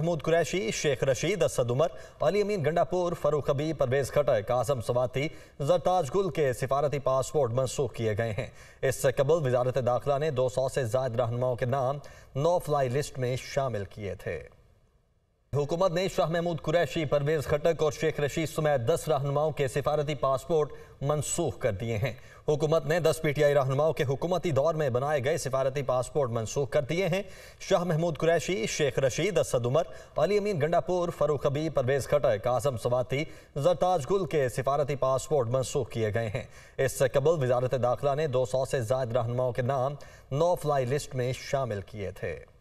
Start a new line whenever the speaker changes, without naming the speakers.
महमूद कुरैशी शेख रशीद असद उमर अली अमीन गंडापुर फरूख अबी परवेज़ खटक आजम सवाती जरताज गुल के सिफारती पासपोर्ट मनसूख किए गए हैं इससे कबल वजारत दाखिला ने दो सौ से जायद रहनुमाओं के नाम नो फ्लाई लिस्ट में शामिल किए थे हुकूमत ने शाह महमूद कुरैशी परवेज खटक और शेख रशीद समेत दस रहनुमाओं के सिफारती पासपोर्ट मनसूख कर दिए हैं हुकूमत ने दस पी टी आई रहनुमाओं के हुकूमती दौर में बनाए गए सिफारती पासपोर्ट मनसूख कर दिए हैं शाह महमूद कुरैशी शेख रशीद असद उमर अली अमीन गंडापुर फरूख अबी परवेज खटक आजम सवाती जरताज गुल के सिफारती पासपोर्ट मनसूख किए गए हैं इससे कबल वजारत दाखिला ने दो सौ से जायद रहनुमाओं के नाम नो फ्लाई लिस्ट में शामिल किए थे